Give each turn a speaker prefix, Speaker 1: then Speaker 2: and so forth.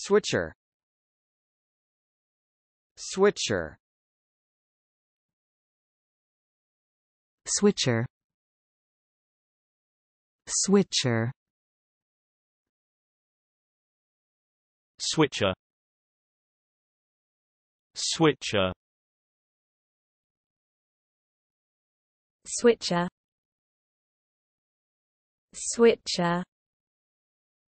Speaker 1: Switcher Switcher Switcher Switcher Switcher Switcher Switcher Switcher